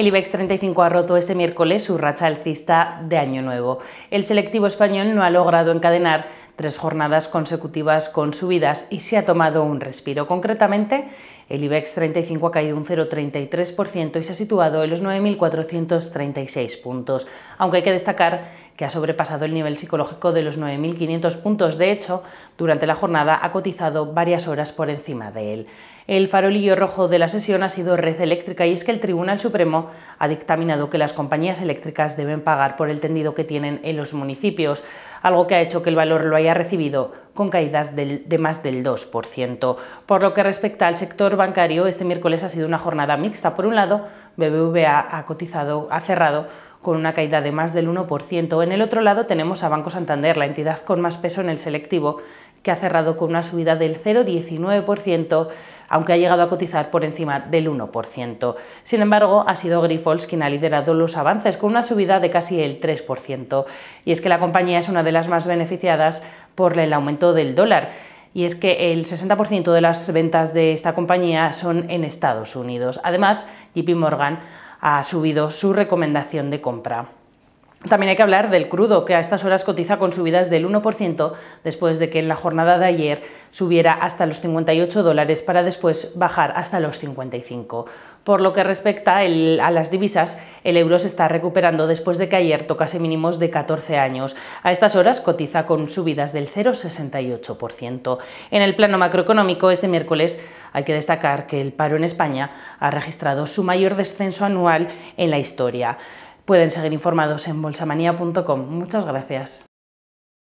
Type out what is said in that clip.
El IBEX 35 ha roto este miércoles su racha alcista de Año Nuevo. El selectivo español no ha logrado encadenar tres jornadas consecutivas con subidas y se ha tomado un respiro. Concretamente, el IBEX 35 ha caído un 0,33% y se ha situado en los 9.436 puntos, aunque hay que destacar que ha sobrepasado el nivel psicológico de los 9.500 puntos. De hecho, durante la jornada ha cotizado varias horas por encima de él. El farolillo rojo de la sesión ha sido Red Eléctrica y es que el Tribunal Supremo ha dictaminado que las compañías eléctricas deben pagar por el tendido que tienen en los municipios, algo que ha hecho que el valor lo haya recibido con caídas de más del 2%. Por lo que respecta al sector bancario, este miércoles ha sido una jornada mixta. Por un lado, BBVA ha cotizado, ha cerrado con una caída de más del 1%. En el otro lado tenemos a Banco Santander, la entidad con más peso en el selectivo, que ha cerrado con una subida del 0,19%, aunque ha llegado a cotizar por encima del 1%. Sin embargo, ha sido Grifols quien ha liderado los avances, con una subida de casi el 3%. Y es que la compañía es una de las más beneficiadas por el aumento del dólar y es que el 60% de las ventas de esta compañía son en Estados Unidos. Además, JP Morgan ha subido su recomendación de compra. También hay que hablar del crudo, que a estas horas cotiza con subidas del 1% después de que en la jornada de ayer subiera hasta los 58 dólares para después bajar hasta los 55. Por lo que respecta a las divisas, el euro se está recuperando después de que ayer tocase mínimos de 14 años. A estas horas cotiza con subidas del 0,68%. En el plano macroeconómico, este miércoles hay que destacar que el paro en España ha registrado su mayor descenso anual en la historia. Pueden seguir informados en bolsamanía.com. Muchas gracias.